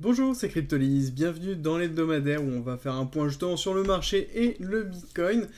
Bonjour, c'est Cryptolise, bienvenue dans l'hebdomadaire où on va faire un point jetant sur le marché et le Bitcoin.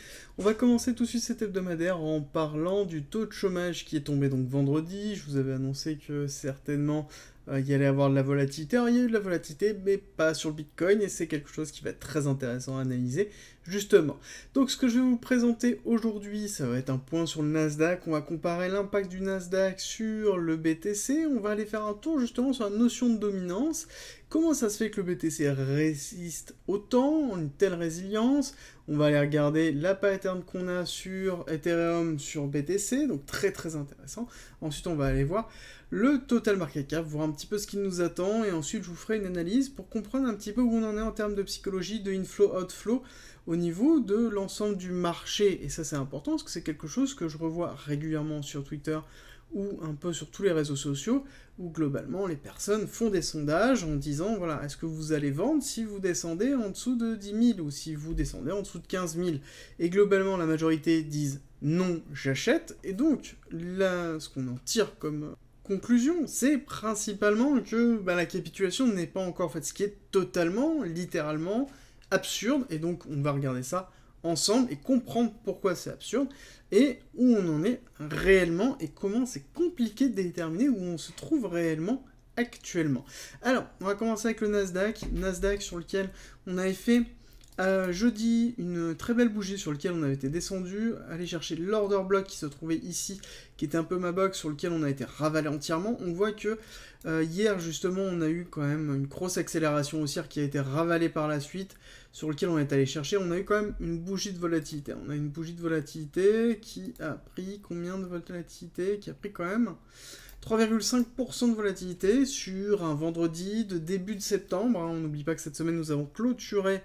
On va commencer tout de suite cet hebdomadaire en parlant du taux de chômage qui est tombé donc vendredi. Je vous avais annoncé que certainement euh, il y allait avoir de la volatilité. il y a eu de la volatilité, mais pas sur le Bitcoin, et c'est quelque chose qui va être très intéressant à analyser, justement. Donc, ce que je vais vous présenter aujourd'hui, ça va être un point sur le Nasdaq. On va comparer l'impact du Nasdaq sur le BTC. On va aller faire un tour, justement, sur la notion de dominance. Comment ça se fait que le BTC résiste autant, une telle résilience on va aller regarder la pattern qu'on a sur Ethereum, sur BTC, donc très très intéressant. Ensuite, on va aller voir le total market cap, voir un petit peu ce qui nous attend, et ensuite je vous ferai une analyse pour comprendre un petit peu où on en est en termes de psychologie, de inflow, outflow, au niveau de l'ensemble du marché. Et ça c'est important parce que c'est quelque chose que je revois régulièrement sur Twitter ou un peu sur tous les réseaux sociaux, où globalement les personnes font des sondages en disant, voilà, est-ce que vous allez vendre si vous descendez en dessous de 10 000 ou si vous descendez en dessous de 15 000 Et globalement la majorité disent non, j'achète, et donc là, ce qu'on en tire comme conclusion, c'est principalement que bah, la capitulation n'est pas encore faite, ce qui est totalement, littéralement, absurde, et donc on va regarder ça ensemble et comprendre pourquoi c'est absurde, et où on en est réellement, et comment c'est compliqué de déterminer où on se trouve réellement actuellement. Alors, on va commencer avec le Nasdaq, Nasdaq sur lequel on avait fait jeudi, une très belle bougie sur laquelle on avait été descendu. Aller chercher l'order block qui se trouvait ici, qui était un peu ma box sur lequel on a été ravalé entièrement. On voit que euh, hier, justement, on a eu quand même une grosse accélération haussière qui a été ravalée par la suite, sur lequel on est allé chercher. On a eu quand même une bougie de volatilité. On a une bougie de volatilité qui a pris combien de volatilité Qui a pris quand même 3,5% de volatilité sur un vendredi de début de septembre. Hein, on n'oublie pas que cette semaine, nous avons clôturé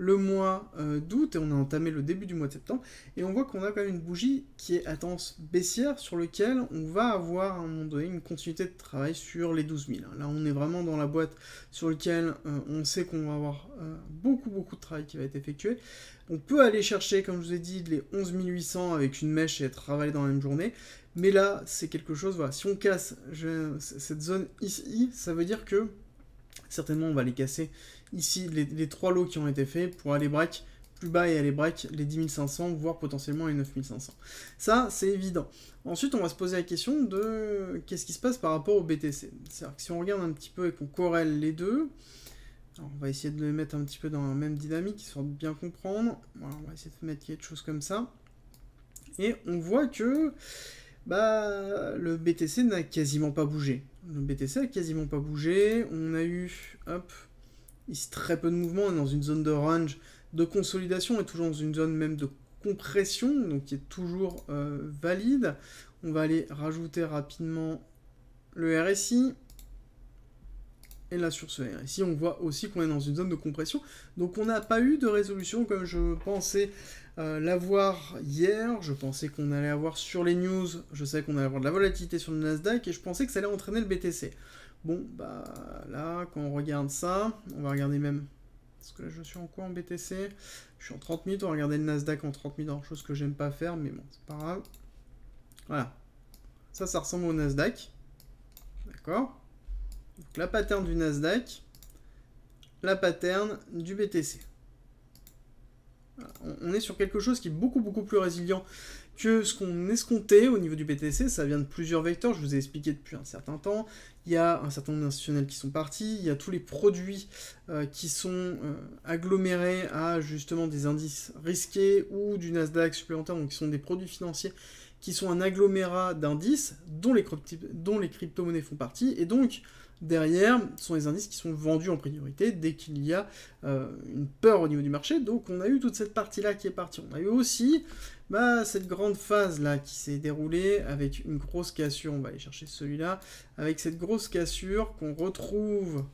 le mois euh, d'août et on a entamé le début du mois de septembre. Et on voit qu'on a quand même une bougie qui est à tendance baissière sur lequel on va avoir à un moment donné une continuité de travail sur les 12 000. Là, on est vraiment dans la boîte sur lequel euh, on sait qu'on va avoir euh, beaucoup, beaucoup de travail qui va être effectué. On peut aller chercher, comme je vous ai dit, les 11 800 avec une mèche et être dans la même journée. Mais là, c'est quelque chose, voilà, si on casse cette zone ici, ça veut dire que certainement on va les casser ici les, trois lots qui ont été faits pour aller break plus bas et aller break les 10 500, voire potentiellement les 9500. Ça, c'est évident. Ensuite, on va se poser la question de qu'est-ce qui se passe par rapport au BTC. C'est-à-dire que si on regarde un petit peu et qu'on corrèle les deux, on va essayer de les mettre un petit peu dans la même dynamique, histoire de bien comprendre. on va essayer de mettre quelque chose comme ça. Et on voit que bah, le BTC n'a quasiment pas bougé. Le BTC n'a quasiment pas bougé. On a eu, hop, Ici très peu de mouvement, on est dans une zone de range, de consolidation, et toujours dans une zone même de compression, donc qui est toujours euh, valide. On va aller rajouter rapidement le RSI. Et là, sur ce RSI, on voit aussi qu'on est dans une zone de compression. Donc, on n'a pas eu de résolution comme je pensais euh, l'avoir hier. Je pensais qu'on allait avoir sur les news, je sais qu'on allait avoir de la volatilité sur le Nasdaq, et je pensais que ça allait entraîner le BTC. Bon, bah là, quand on regarde ça, on va regarder même... Est-ce que là, je suis en quoi en BTC Je suis en 30 minutes, on va regarder le Nasdaq en 30 minutes, chose que j'aime pas faire, mais bon, c'est pas grave. Voilà. Ça, ça ressemble au Nasdaq. D'accord Donc la pattern du Nasdaq, la pattern du BTC. On est sur quelque chose qui est beaucoup, beaucoup plus résilient que ce qu'on escomptait au niveau du BTC, ça vient de plusieurs vecteurs, je vous ai expliqué depuis un certain temps. Il y a un certain nombre d'institutionnels qui sont partis, il y a tous les produits euh, qui sont euh, agglomérés à justement des indices risqués ou du Nasdaq supplémentaire, donc qui sont des produits financiers qui sont un agglomérat d'indices dont les, crypto-monnaies font partie, et donc derrière sont les indices qui sont vendus en priorité dès qu'il y a euh, une peur au niveau du marché. Donc on a eu toute cette partie-là qui est partie. On a eu aussi bah, cette grande phase là qui s'est déroulée avec une grosse cassure, on va aller chercher celui-là, avec cette grosse cassure qu'on retrouve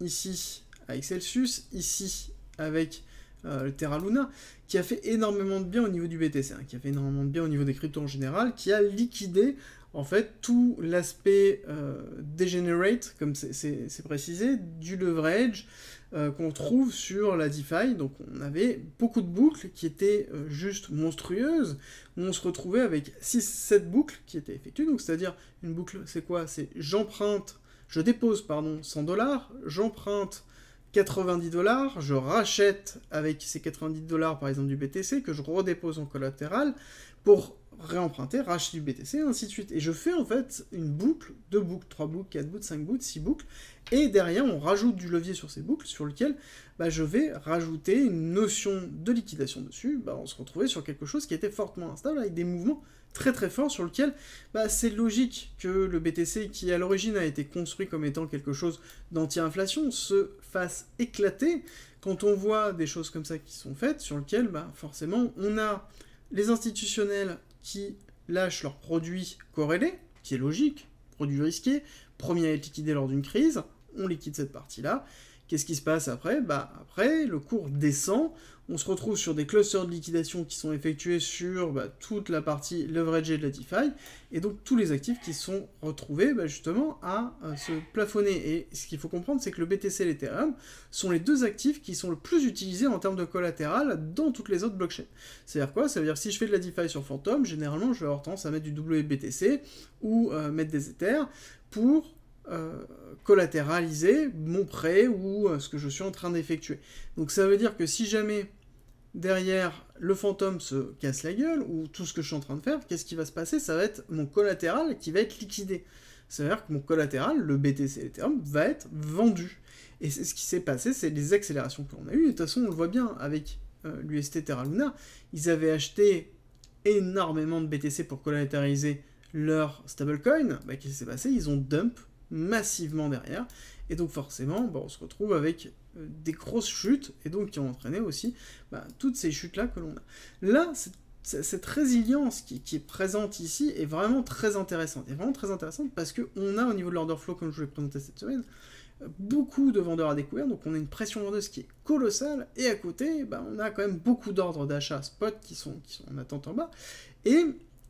ici avec Celsius, ici avec euh, le Terra Luna, qui a fait énormément de bien au niveau du BTC, hein, qui a fait énormément de bien au niveau des cryptos en général, qui a liquidé en fait tout l'aspect euh, degenerate, comme c'est précisé, du leverage, euh, qu'on trouve sur la DeFi. Donc on avait beaucoup de boucles qui étaient euh, juste monstrueuses. On se retrouvait avec 6-7 boucles qui étaient effectuées. Donc c'est-à-dire une boucle, c'est quoi C'est j'emprunte, je dépose pardon 100 dollars, j'emprunte 90 dollars, je rachète avec ces 90 dollars par exemple du BTC que je redépose en collatéral, pour réemprunter, racheter du BTC, et ainsi de suite. Et je fais en fait une boucle, deux boucles, trois boucles, quatre boucles, cinq boucles, six boucles, et derrière on rajoute du levier sur ces boucles, sur lequel bah, je vais rajouter une notion de liquidation dessus, bah, on se retrouvait sur quelque chose qui était fortement instable, avec des mouvements très très forts, sur lequel bah, c'est logique que le BTC, qui à l'origine a été construit comme étant quelque chose d'anti-inflation, se fasse éclater, quand on voit des choses comme ça qui sont faites, sur lequel bah, forcément on a les institutionnels qui lâchent leurs produits corrélés, qui est logique, produits risqués, premier à être liquidés lors d'une crise, on liquide cette partie-là. Qu'est-ce qui se passe après Bah après, le cours descend, on se retrouve sur des clusters de liquidation qui sont effectués sur bah, toute la partie leverage de la DeFi, et donc tous les actifs qui sont retrouvés bah, justement à, euh, se plafonner. Et ce qu'il faut comprendre, c'est que le BTC et l'Ethereum sont les deux actifs qui sont le plus utilisés en termes de collatéral dans toutes les autres blockchains. C'est-à-dire quoi Ça veut dire que si je fais de la DeFi sur Phantom, généralement je vais avoir tendance à mettre du WBTC ou euh, mettre des Ether pour euh, collatéraliser mon prêt ou ce que je suis en train d'effectuer. Donc ça veut dire que si jamais derrière, le fantôme se casse la gueule, ou tout ce que je suis en train de faire, qu'est-ce qui va se passer Ça va être mon collatéral qui va être liquidé. C'est-à-dire que mon collatéral, le BTC Ethereum, va être vendu. Et c'est ce qui s'est passé, c'est les accélérations que l'on a eues. De toute façon, on le voit bien avec euh, l'UST Terra Luna. Ils avaient acheté énormément de BTC pour collatéraliser leur stablecoin. Bah, qu'est-ce qui s'est passé Ils ont dump massivement derrière. Et donc forcément, bah, on se retrouve avec euh, des grosses chutes, et donc qui ont entraîné aussi bah, toutes ces chutes-là que l'on a. Là, cette, résilience qui, est présente ici est vraiment très intéressante. Est vraiment très intéressante parce qu'on a au niveau de l'order flow, comme je vous l'ai présenté cette semaine, beaucoup de vendeurs à découvrir, donc on a une pression vendeuse qui est colossale, et à côté, bah, on a quand même beaucoup d'ordres d'achat spot qui sont, qui sont en attente en bas, et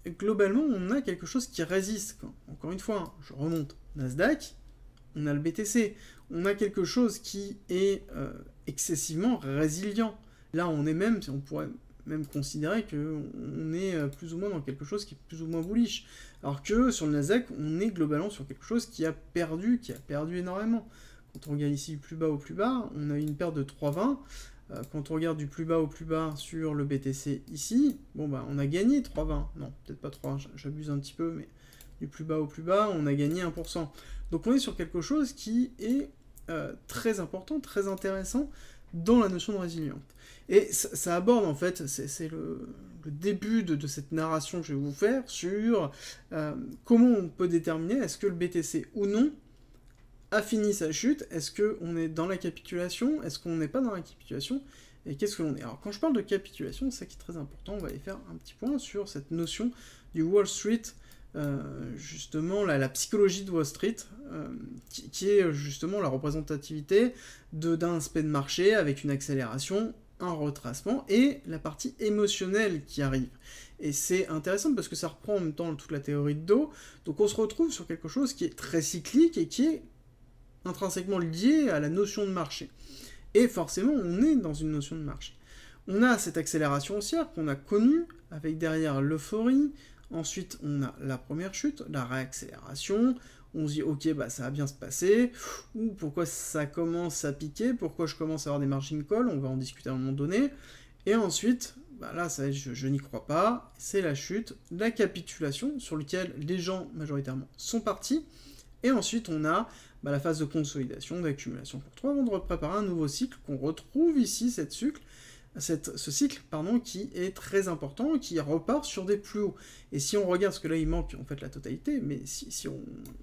globalement, on a quelque chose qui résiste. Encore une fois, hein, je remonte Nasdaq, on a le BTC, on a quelque chose qui est euh, excessivement résilient. Là, on est même, on pourrait même considérer qu'on est euh, plus ou moins dans quelque chose qui est plus ou moins bullish. Alors que sur le Nasdaq, on est globalement sur quelque chose qui a perdu, qui a perdu énormément. Quand on regarde ici du plus bas au plus bas, on a une perte de 3,20. Euh, quand on regarde du plus bas au plus bas sur le BTC ici, bon bah on a gagné 3,20. Non, peut-être pas 3, j'abuse un petit peu, mais du plus bas au plus bas, on a gagné 1%. Donc on est sur quelque chose qui est euh, très important, très intéressant dans la notion de résilience. Et ça, aborde en fait, c'est le, début de, cette narration que je vais vous faire sur euh, comment on peut déterminer est-ce que le BTC ou non a fini sa chute, est-ce qu'on est dans la capitulation, est-ce qu'on n'est pas dans la capitulation, et qu'est-ce que l'on est Alors quand je parle de capitulation, c'est ça qui est très important, on va aller faire un petit point sur cette notion du Wall Street, euh, justement la, psychologie de Wall Street, euh, qui, est justement la représentativité d'un aspect de marché avec une accélération, un retracement, et la partie émotionnelle qui arrive. Et c'est intéressant parce que ça reprend en même temps toute la théorie de dos. donc on se retrouve sur quelque chose qui est très cyclique et qui est intrinsèquement lié à la notion de marché. Et forcément, on est dans une notion de marché. On a cette accélération haussière qu'on a connue, avec derrière l'euphorie, ensuite on a la première chute, la réaccélération, on se dit ok bah ça va bien se passer, ou pourquoi ça commence à piquer, pourquoi je commence à avoir des margin calls, on va en discuter à un moment donné, et ensuite, bah là ça, je, je n'y crois pas, c'est la chute, la capitulation sur laquelle les gens majoritairement sont partis, et ensuite on a bah, la phase de consolidation, d'accumulation pour trois avant de préparer un nouveau cycle qu'on retrouve ici, cette cycle, ce cycle pardon, qui est très important, qui repart sur des plus hauts. Et si on regarde, ce que là il manque en fait la totalité, mais si, on,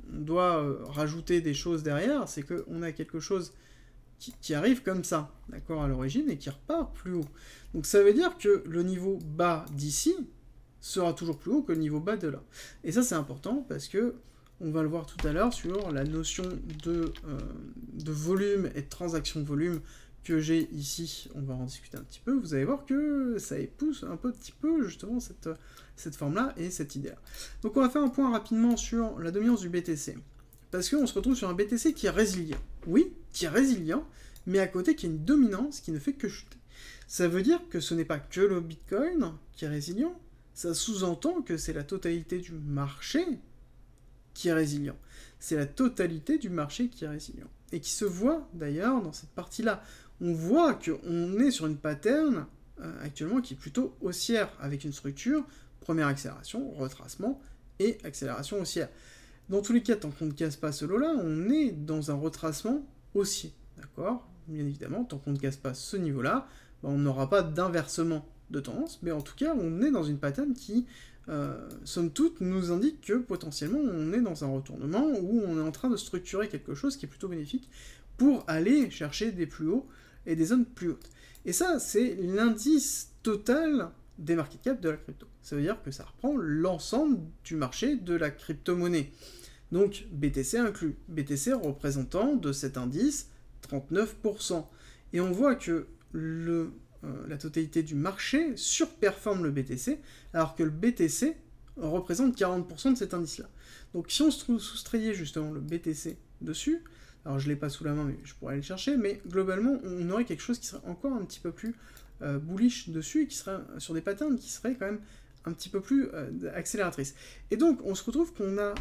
doit euh, rajouter des choses derrière, c'est qu'on a quelque chose qui, qui arrive comme ça, d'accord, à l'origine, et qui repart plus haut. Donc ça veut dire que le niveau bas d'ici sera toujours plus haut que le niveau bas de là. Et ça c'est important parce que on va le voir tout à l'heure sur la notion de, euh, volume et de transaction volume que j'ai ici, on va en discuter un petit peu, vous allez voir que ça épouse un petit peu justement cette, cette forme-là et cette idée-là. Donc on va faire un point rapidement sur la dominance du BTC, parce qu'on se retrouve sur un BTC qui est résilient. Oui, qui est résilient, mais à côté qui a une dominance qui ne fait que chuter. Ça veut dire que ce n'est pas que le Bitcoin qui est résilient, ça sous-entend que c'est la totalité du marché qui est résilient. C'est la totalité du marché qui est résilient. Et qui se voit d'ailleurs dans cette partie-là. On voit qu'on est sur une pattern euh, actuellement qui est plutôt haussière, avec une structure, première accélération, retracement et accélération haussière. Dans tous les cas, tant qu'on ne casse pas ce lot-là, on est dans un retracement haussier. D'accord Bien évidemment, tant qu'on ne casse pas ce niveau-là, ben, on n'aura pas d'inversement de tendance, mais en tout cas, on est dans une pattern qui euh, somme toute, nous indique que potentiellement on est dans un retournement où on est en train de structurer quelque chose qui est plutôt bénéfique pour aller chercher des plus hauts et des zones plus hautes. Et ça, c'est l'indice total des market cap de la crypto. Ça veut dire que ça reprend l'ensemble du marché de la crypto-monnaie. Donc BTC inclus. BTC représentant de cet indice 39%. Et on voit que le euh, la totalité du marché surperforme le BTC, alors que le BTC représente 40% de cet indice-là. Donc si on se soustrayait justement le BTC dessus, alors je ne l'ai pas sous la main, mais je pourrais aller le chercher, mais globalement, on aurait quelque chose qui serait encore un petit peu plus euh, bullish dessus, et qui serait sur des patterns qui seraient quand même un petit peu plus euh, accélératrices. Et donc, on se retrouve qu'on a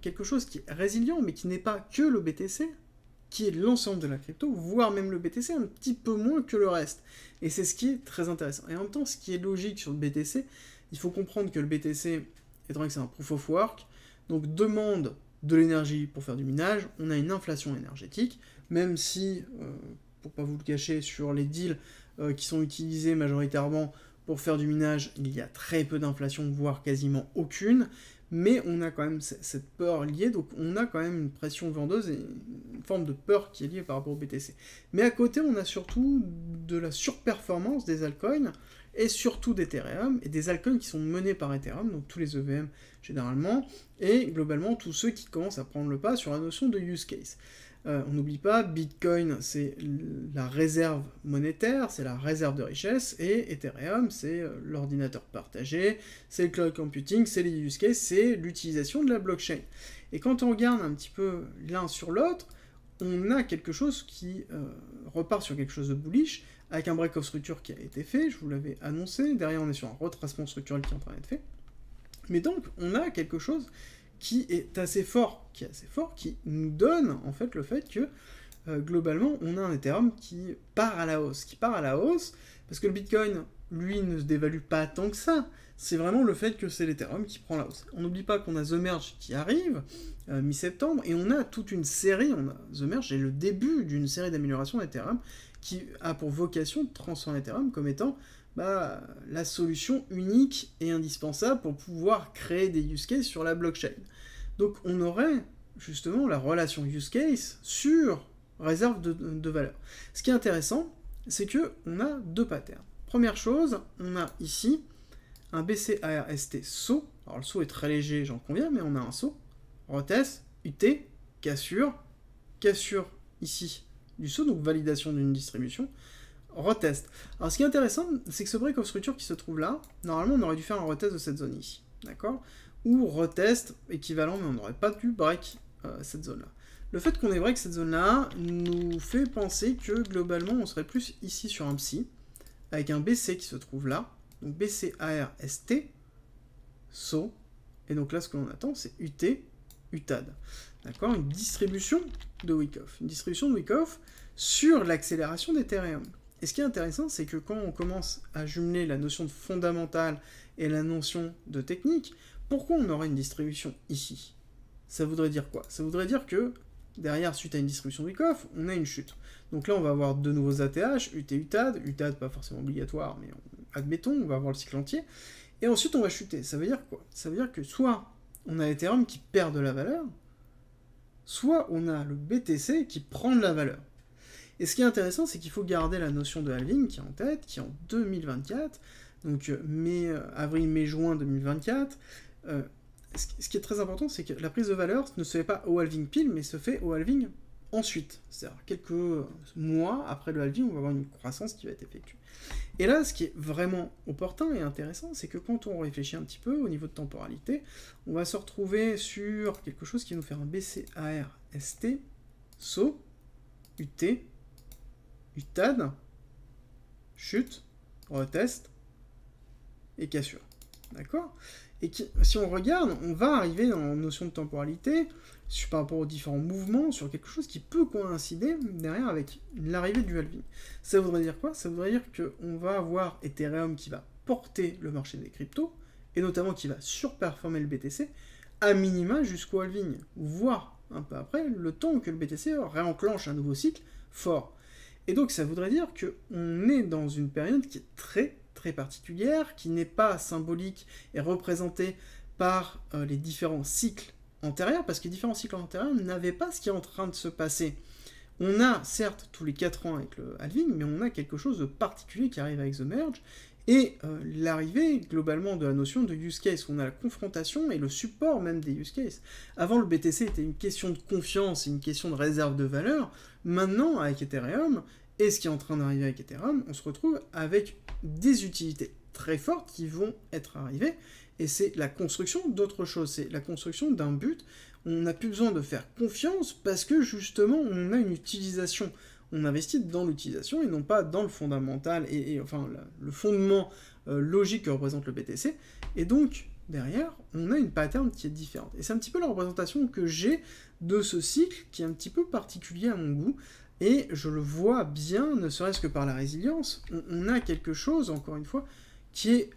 quelque chose qui est résilient, mais qui n'est pas que le BTC, qui est l'ensemble de la crypto, voire même le BTC, un petit peu moins que le reste. Et c'est ce qui est très intéressant. Et en même temps, ce qui est logique sur le BTC, il faut comprendre que le BTC, étant donné que c'est un proof of work, donc demande de l'énergie pour faire du minage, on a une inflation énergétique, même si, pour euh, pour pas vous le cacher, sur les deals euh, qui sont utilisés majoritairement pour faire du minage, il y a très peu d'inflation, voire quasiment aucune, mais on a quand même cette peur liée, donc on a quand même une pression vendeuse et une forme de peur qui est liée par rapport au BTC. Mais à côté, on a surtout de la surperformance des altcoins, et surtout d'Ethereum, et des altcoins qui sont menés par Ethereum, donc tous les EVM généralement, et globalement tous ceux qui commencent à prendre le pas sur la notion de use case. Euh, on n'oublie pas, Bitcoin, c'est la réserve monétaire, c'est la réserve de richesse, et Ethereum, c'est euh, l'ordinateur partagé, c'est le cloud computing, c'est les c'est l'utilisation de la blockchain. Et quand on regarde un petit peu l'un sur l'autre, on a quelque chose qui euh, repart sur quelque chose de bullish, avec un break of structure qui a été fait, je vous l'avais annoncé, derrière on est sur un retracement structurel qui est en train d'être fait. Mais donc, on a quelque chose qui est assez fort, qui est assez fort, qui nous donne en fait le fait que euh, globalement on a un Ethereum qui part à la hausse, qui part à la hausse, parce que le Bitcoin, lui, ne se dévalue pas tant que ça. C'est vraiment le fait que c'est l'Ethereum qui prend la hausse. On n'oublie pas qu'on a The Merge qui arrive euh, mi-septembre, et on a toute une série, on a The Merge est le début d'une série d'améliorations d'Ethereum qui a pour vocation de transformer Ethereum comme étant bah, la solution unique et indispensable pour pouvoir créer des use cases sur la blockchain. Donc on aurait justement la relation use case sur réserve de, valeur. Ce qui est intéressant, c'est que on a deux patterns. Première chose, on a ici un BCARST saut. Alors le saut est très léger, j'en conviens, mais on a un saut. Retest, UT, cassure, cassure ici du saut, donc validation d'une distribution, retest. Alors ce qui est intéressant, c'est que ce break of structure qui se trouve là, normalement on aurait dû faire un retest de cette zone ici. D'accord ou retest équivalent, mais on n'aurait pas dû break euh, cette zone-là. Le fait qu'on ait break cette zone-là nous fait penser que globalement on serait plus ici sur un psi, avec un BC qui se trouve là, donc BC AR ST, SO, et donc là ce que l'on attend c'est UT, UTAD. D'accord Une distribution de Wyckoff. Une distribution de Wyckoff sur l'accélération d'Ethereum. Et ce qui est intéressant, c'est que quand on commence à jumeler la notion de fondamentale et la notion de technique, pourquoi on aurait une distribution ici Ça voudrait dire quoi Ça voudrait dire que derrière, suite à une distribution de on a une chute. Donc là, on va avoir de nouveaux ATH, UT, UTAD, UTAD pas forcément obligatoire, mais admettons, on va avoir le cycle entier. Et ensuite, on va chuter. Ça veut dire quoi Ça veut dire que soit on a Ethereum qui perd de la valeur, soit on a le BTC qui prend de la valeur. Et ce qui est intéressant, c'est qu'il faut garder la notion de halving qui est en tête, qui est en 2024, donc euh, mai, euh, avril, mai, juin 2024, euh, ce qui est très important, c'est que la prise de valeur ne se fait pas au halving pile, mais se fait au halving ensuite. C'est-à-dire quelques mois après le halving, on va avoir une croissance qui va être effectuée. Et là, ce qui est vraiment opportun et intéressant, c'est que quand on réfléchit un petit peu au niveau de temporalité, on va se retrouver sur quelque chose qui va nous faire un BCARST, SO, UT, UTAD, chute, retest et cassure. D'accord et si on regarde, on va arriver en notion de temporalité par rapport aux différents mouvements sur quelque chose qui peut coïncider derrière avec l'arrivée du halving. Ça voudrait dire quoi Ça voudrait dire qu'on va avoir Ethereum qui va porter le marché des cryptos, et notamment qui va surperformer le BTC, à minima jusqu'au halving, voire un peu après, le temps que le BTC réenclenche un nouveau cycle fort. Et donc ça voudrait dire qu'on est dans une période qui est très très particulière, qui n'est pas symbolique et représentée par euh, les différents cycles antérieurs, parce que les différents cycles antérieurs n'avaient pas ce qui est en train de se passer. On a, certes, tous les 4 ans avec le halving, mais on a quelque chose de particulier qui arrive avec The Merge, et euh, l'arrivée, globalement, de la notion de use case. On a la confrontation et le support même des use cases. Avant, le BTC était une question de confiance, une question de réserve de valeur. Maintenant, avec Ethereum, et ce qui est en train d'arriver avec Ethereum, on se retrouve avec des utilités très fortes qui vont être arrivées, et c'est la construction d'autre chose, c'est la construction d'un but. On n'a plus besoin de faire confiance parce que justement on a une utilisation, on investit dans l'utilisation et non pas dans le fondamental et, enfin le fondement euh, logique que représente le BTC. Et donc derrière, on a une pattern qui est différente. Et c'est un petit peu la représentation que j'ai de ce cycle qui est un petit peu particulier à mon goût. Et je le vois bien, ne serait-ce que par la résilience, on, a quelque chose, encore une fois, qui est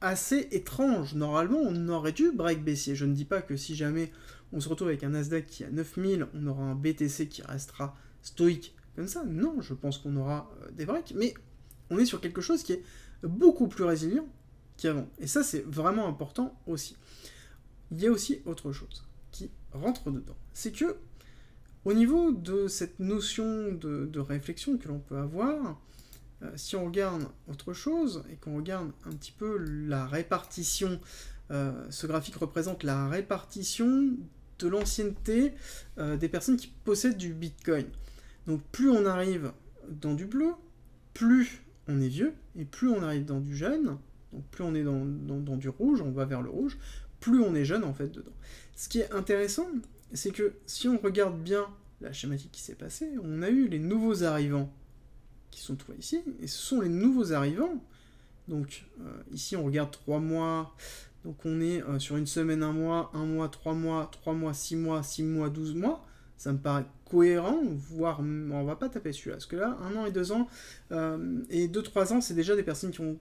assez étrange. Normalement, on aurait dû break baissier. Je ne dis pas que si jamais on se retrouve avec un Nasdaq qui a à 9000, on aura un BTC qui restera stoïque comme ça. Non, je pense qu'on aura euh, des breaks, mais on est sur quelque chose qui est beaucoup plus résilient qu'avant. Et ça, c'est vraiment important aussi. Il y a aussi autre chose qui rentre dedans. C'est que au niveau de cette notion de, réflexion que l'on peut avoir, euh, si on regarde autre chose et qu'on regarde un petit peu la répartition, euh, ce graphique représente la répartition de l'ancienneté euh, des personnes qui possèdent du Bitcoin. Donc plus on arrive dans du bleu, plus on est vieux, et plus on arrive dans du jeune, donc plus on est dans, dans du rouge, on va vers le rouge, plus on est jeune en fait dedans. Ce qui est intéressant, c'est que si on regarde bien la schématique qui s'est passée, on a eu les nouveaux arrivants qui sont trouvés ici, et ce sont les nouveaux arrivants. Donc euh, ici on regarde 3 mois, donc on est euh, sur une semaine, un mois, 1 mois, 3 mois, 3 mois, 6 mois, 6 mois, 12 mois. Ça me paraît cohérent, voire on va pas taper celui-là, parce que là, 1 an et 2 ans, euh, et 2-3 ans, c'est déjà des personnes qui ont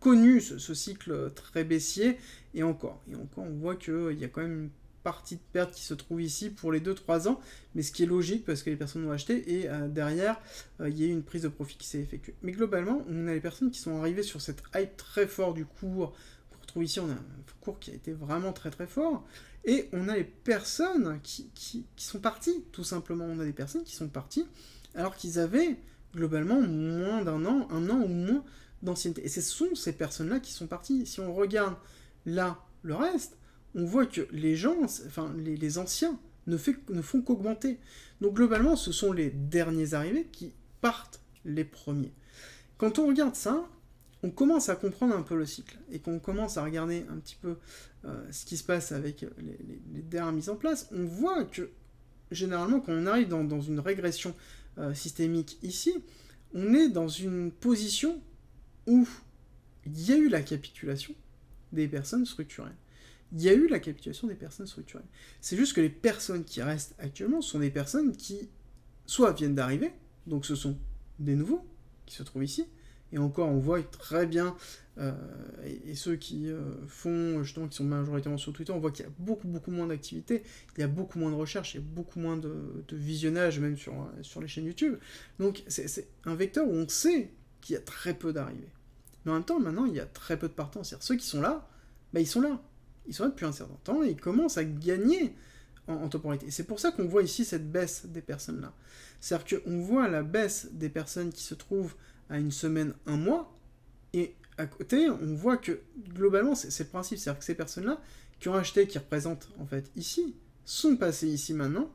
connu ce, ce, cycle très baissier, et encore. Et encore, on voit qu'il y a quand même une partie de perte qui se trouve ici pour les 2-3 ans, mais ce qui est logique parce que les personnes ont acheté et euh, derrière, euh, il y a eu une prise de profit qui s'est effectuée. Mais globalement, on a les personnes qui sont arrivées sur cette hype très fort du cours. On retrouve ici, on a un cours qui a été vraiment très très fort. Et on a les personnes qui, qui, qui sont parties, tout simplement. On a des personnes qui sont parties alors qu'ils avaient globalement moins d'un an, un an ou moins d'ancienneté. Et ce sont ces personnes-là qui sont parties. Si on regarde là le reste, on voit que les gens, enfin les, anciens, ne, font qu'augmenter. Donc globalement, ce sont les derniers arrivés qui partent les premiers. Quand on regarde ça, on commence à comprendre un peu le cycle et qu'on commence à regarder un petit peu euh, ce qui se passe avec les, dernières mises en place, on voit que généralement quand on arrive dans, une régression euh, systémique ici, on est dans une position où il y a eu la capitulation des personnes structurées il y a eu la capitulation des personnes structurelles. C'est juste que les personnes qui restent actuellement sont des personnes qui soit viennent d'arriver, donc ce sont des nouveaux qui se trouvent ici, et encore on voit très bien, euh, et, ceux qui euh, font, justement, qui sont majoritairement sur Twitter, on voit qu'il y a beaucoup beaucoup moins d'activités, il y a beaucoup moins de recherches, il y a beaucoup moins de, visionnage même sur, euh, sur les chaînes YouTube. Donc c'est un vecteur où on sait qu'il y a très peu d'arrivées. Mais en même temps, maintenant, il y a très peu de partants. C'est-à-dire ceux qui sont là, bah, ils sont là ils sont là depuis un certain temps et ils commencent à gagner en, temporalité. c'est pour ça qu'on voit ici cette baisse des personnes-là. C'est-à-dire qu'on voit la baisse des personnes qui se trouvent à une semaine, un mois, et à côté, on voit que globalement, c'est le principe, c'est-à-dire que ces personnes-là qui ont acheté, qui représentent en fait ici, sont passées ici maintenant,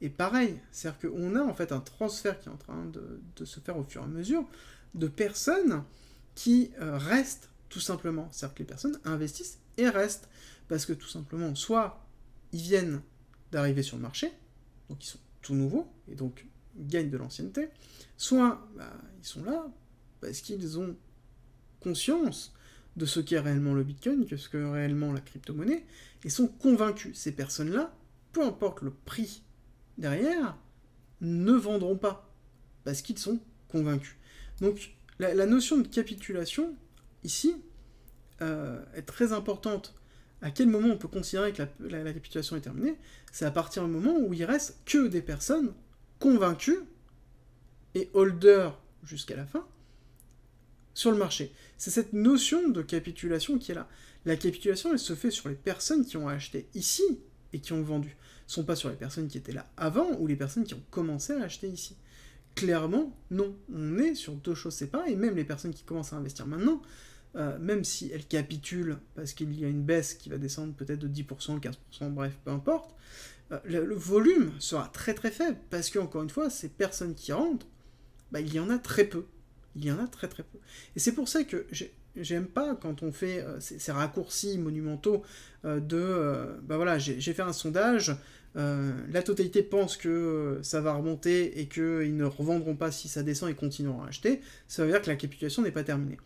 et pareil, c'est-à-dire qu'on a en fait un transfert qui est en train de, se faire au fur et à mesure de personnes qui euh, restent tout simplement. C'est-à-dire que les personnes investissent et restent parce que tout simplement, soit ils viennent d'arriver sur le marché, donc ils sont tout nouveaux et donc gagnent de l'ancienneté, soit bah, ils sont là parce qu'ils ont conscience de ce qu'est réellement le Bitcoin, que ce que réellement la crypto-monnaie, et sont convaincus. Ces personnes-là, peu importe le prix derrière, ne vendront pas, parce qu'ils sont convaincus. Donc la, la notion de capitulation, ici, euh, est très importante, à quel moment on peut considérer que la, capitulation est terminée, c'est à partir du moment où il reste que des personnes convaincues et holders jusqu'à la fin sur le marché. C'est cette notion de capitulation qui est là. La capitulation, elle se fait sur les personnes qui ont acheté ici et qui ont vendu. Ce sont pas sur les personnes qui étaient là avant ou les personnes qui ont commencé à acheter ici. Clairement, non. On est sur deux choses séparées, et même les personnes qui commencent à investir maintenant, euh, même si elle capitule parce qu'il y a une baisse qui va descendre peut-être de 10%, 15%, bref, peu importe, euh, le, volume sera très très faible parce qu'encore une fois, ces personnes qui rentrent, bah, il y en a très peu. Il y en a très très peu. Et c'est pour ça que j'aime pas quand on fait euh, ces, raccourcis monumentaux de ben voilà, j'ai fait un sondage. la totalité pense que ça va remonter et qu'ils ne revendront pas si ça descend et continueront à acheter, ça veut dire que la capitulation n'est pas terminée.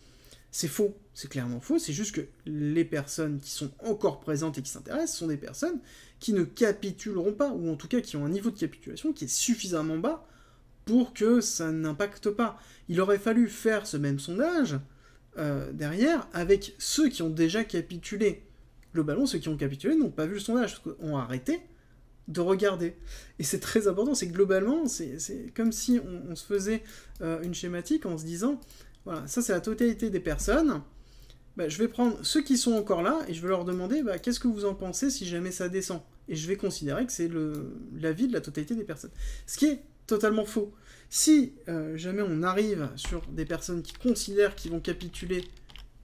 C'est faux, c'est clairement faux, c'est juste que les personnes qui sont encore présentes et qui s'intéressent sont des personnes qui ne capituleront pas, ou en tout cas qui ont un niveau de capitulation qui est suffisamment bas pour que ça n'impacte pas. Il aurait fallu faire ce même sondage euh, derrière avec ceux qui ont déjà capitulé. Globalement, ceux qui ont capitulé n'ont pas vu le sondage, parce ont arrêté de regarder. Et c'est très important, c'est globalement, c'est comme si on, se faisait euh, une schématique en se disant voilà, ça c'est la totalité des personnes. Bah, je vais prendre ceux qui sont encore là et je vais leur demander bah, qu'est-ce que vous en pensez si jamais ça descend. Et je vais considérer que c'est l'avis de la totalité des personnes. Ce qui est totalement faux. Si euh, jamais on arrive sur des personnes qui considèrent qu'ils vont capituler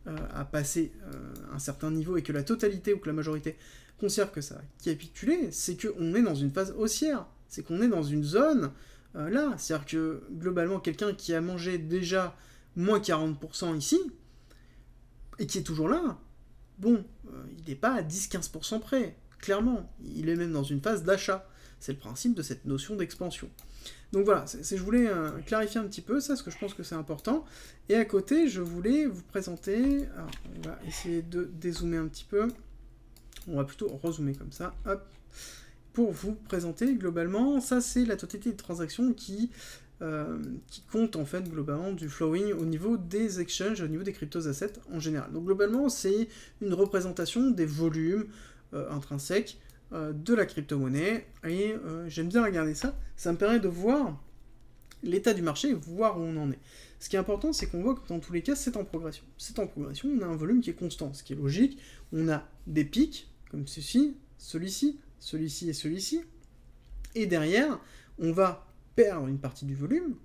euh, à passer euh, un certain niveau et que la totalité ou que la majorité considère que ça va capituler, c'est qu'on est dans une phase haussière. C'est qu'on est dans une zone là. C'est-à-dire que globalement, quelqu'un qui a mangé déjà moins 40% ici, et qui est toujours là, bon, euh, il n'est pas à 10-15% près, clairement. Il est même dans une phase d'achat. C'est le principe de cette notion d'expansion. Donc voilà, je voulais euh, clarifier un petit peu ça, parce que je pense que c'est important. Et à côté, je voulais vous présenter... on va essayer de dézoomer un petit peu. On va plutôt rezoomer comme ça, Pour vous présenter globalement, ça c'est la totalité des transactions qui euh, qui compte en fait globalement du flowing au niveau des exchanges, au niveau des crypto assets en général. Donc globalement, c'est une représentation des volumes euh, intrinsèques euh, de la crypto-monnaie et j'aime bien regarder ça. Ça me permet de voir l'état du marché, voir où on en est. Ce qui est important, c'est qu'on voit que dans tous les cas, c'est en progression. C'est en progression, on a un volume qui est constant, ce qui est logique. On a des pics, comme ceci, celui-ci, celui-ci et celui-ci. Et derrière, on va perdre une partie du volume,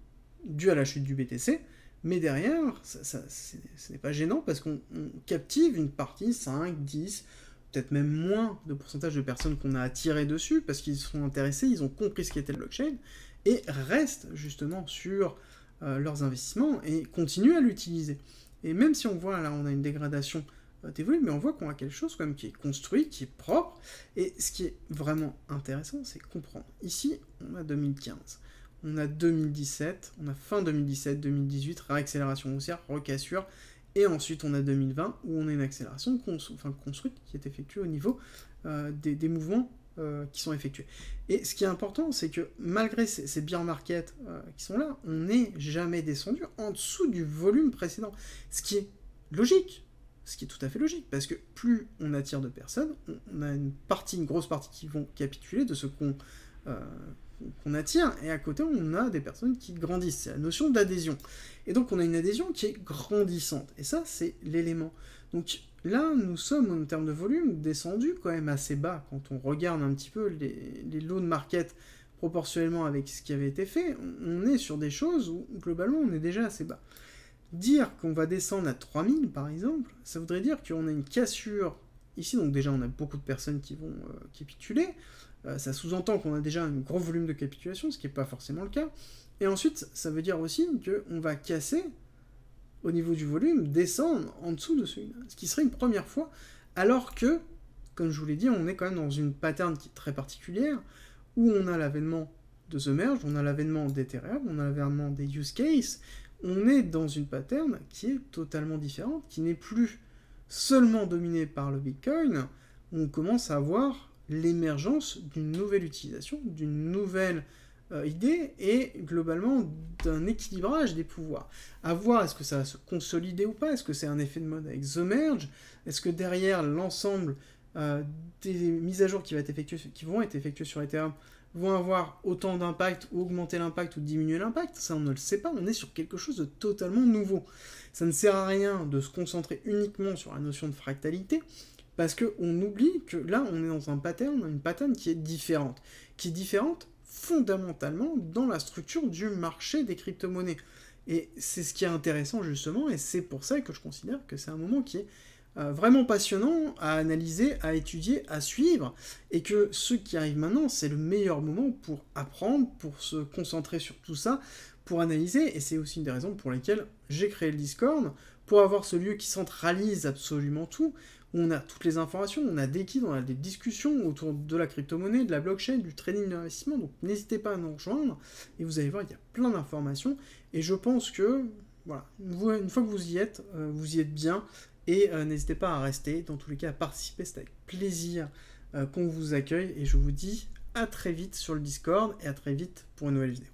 dû à la chute du BTC, mais derrière, ce n'est pas gênant parce qu'on captive une partie, 5, 10, peut-être même moins de pourcentage de personnes qu'on a attiré dessus parce qu'ils se sont intéressés, ils ont compris ce qu'était le blockchain et restent justement sur euh, leurs investissements et continuent à l'utiliser. Et même si on voit là, on a une dégradation euh, des volumes, mais on voit qu'on a quelque chose quand même qui est construit, qui est propre. Et ce qui est vraiment intéressant, c'est comprendre. Ici, on a 2015 on a 2017, on a fin 2017, 2018, réaccélération haussière, recassure, et ensuite on a 2020 où on a une accélération construite qui est effectuée au niveau euh, des, mouvements euh, qui sont effectués. Et ce qui est important, c'est que malgré ces, biens bear markets euh, qui sont là, on n'est jamais descendu en dessous du volume précédent, ce qui est logique. Ce qui est tout à fait logique, parce que plus on attire de personnes, on, a une partie, une grosse partie qui vont capituler de ce qu'on qu'on attire, et à côté, on a des personnes qui grandissent. C'est la notion d'adhésion. Et donc, on a une adhésion qui est grandissante. Et ça, c'est l'élément. Donc là, nous sommes, en termes de volume, descendu quand même assez bas. Quand on regarde un petit peu les, les lots de market proportionnellement avec ce qui avait été fait, on est sur des choses où, globalement, on est déjà assez bas. Dire qu'on va descendre à 3000, par exemple, ça voudrait dire qu'on a une cassure ici, donc déjà on a beaucoup de personnes qui vont euh, capituler, euh, ça sous-entend qu'on a déjà un gros volume de capitulation, ce qui n'est pas forcément le cas. Et ensuite, ça veut dire aussi qu'on va casser, au niveau du volume, descendre en dessous de celui-là, ce qui serait une première fois, alors que, comme je vous l'ai dit, on est quand même dans une pattern qui est très particulière, où on a l'avènement de The Merge, on a l'avènement d'Ethereum, on a l'avènement des use cases, on est dans une pattern qui est totalement différente, qui n'est plus seulement dominée par le Bitcoin, on commence à avoir l'émergence d'une nouvelle utilisation, d'une nouvelle euh, idée et globalement d'un équilibrage des pouvoirs. À voir, est-ce que ça va se consolider ou pas Est-ce que c'est un effet de mode avec The Merge Est-ce que derrière l'ensemble euh, des mises à jour qui, va être qui vont être effectuées sur Ethereum vont avoir autant d'impact ou augmenter l'impact ou diminuer l'impact, ça on ne le sait pas, on est sur quelque chose de totalement nouveau. Ça ne sert à rien de se concentrer uniquement sur la notion de fractalité, parce qu'on oublie que là, on est dans un pattern, une pattern qui est différente. Qui est différente fondamentalement dans la structure du marché des crypto-monnaies. Et c'est ce qui est intéressant justement, et c'est pour ça que je considère que c'est un moment qui est euh, vraiment passionnant à analyser, à étudier, à suivre, et que ce qui arrive maintenant, c'est le meilleur moment pour apprendre, pour se concentrer sur tout ça, pour analyser, et c'est aussi une des raisons pour lesquelles j'ai créé le Discord, pour avoir ce lieu qui centralise absolument tout, on a toutes les informations, on a des guides, on a des discussions autour de la crypto-monnaie, de la blockchain, du trading d'investissement. Donc n'hésitez pas à nous rejoindre et vous allez voir, il y a plein d'informations. Et je pense que, voilà, une fois que vous y êtes, euh, vous y êtes bien. Et euh, n'hésitez pas à rester, dans tous les cas à participer, c'est avec plaisir euh, qu'on vous accueille. Et je vous dis à très vite sur le Discord et à très vite pour une nouvelle vidéo.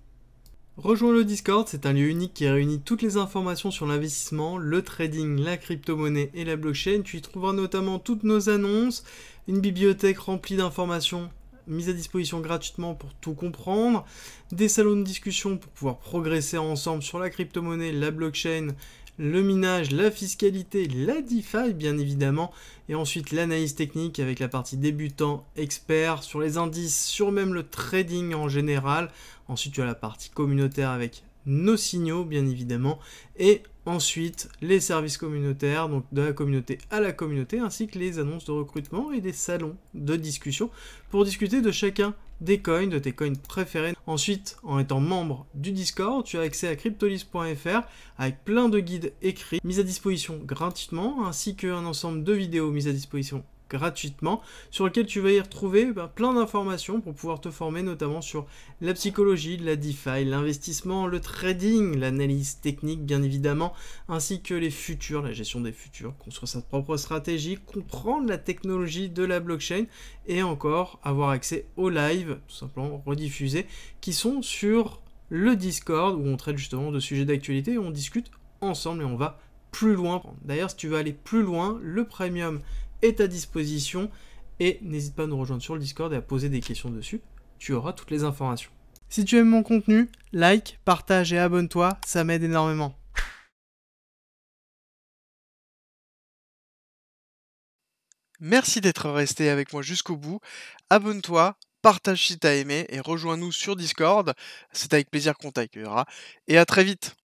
Rejoins le Discord, c'est un lieu unique qui réunit toutes les informations sur l'investissement, le trading, la crypto-monnaie et la blockchain. Tu y trouveras notamment toutes nos annonces, une bibliothèque remplie d'informations mises à disposition gratuitement pour tout comprendre, des salons de discussion pour pouvoir progresser ensemble sur la crypto-monnaie, la blockchain, le minage, la fiscalité, la DeFi bien évidemment, et ensuite l'analyse technique avec la partie débutant, expert, sur les indices, sur même le trading en général. Ensuite, tu as la partie communautaire avec nos signaux, bien évidemment. Et ensuite, les services communautaires, donc de la communauté à la communauté, ainsi que les annonces de recrutement et des salons de discussion pour discuter de chacun des coins, de tes coins préférés. Ensuite, en étant membre du Discord, tu as accès à cryptolis.fr avec plein de guides écrits mis à disposition gratuitement, ainsi qu'un ensemble de vidéos mises à disposition gratuitement, sur lequel tu vas y retrouver bah, plein d'informations pour pouvoir te former notamment sur la psychologie, la DeFi, l'investissement, le trading, l'analyse technique bien évidemment, ainsi que les futurs, la gestion des futurs, construire sa propre stratégie, comprendre la technologie de la blockchain et encore avoir accès aux lives, tout simplement rediffusés, qui sont sur le Discord où on traite justement de sujets d'actualité on discute ensemble et on va plus loin. D'ailleurs, si tu veux aller plus loin, le premium est à disposition et n'hésite pas à nous rejoindre sur le Discord et à poser des questions dessus. Tu auras toutes les informations. Si tu aimes mon contenu, like, partage et abonne-toi, ça m'aide énormément. Merci d'être resté avec moi jusqu'au bout. Abonne-toi, partage si t'as aimé et rejoins-nous sur Discord. C'est avec plaisir qu'on t'accueillera. Et à très vite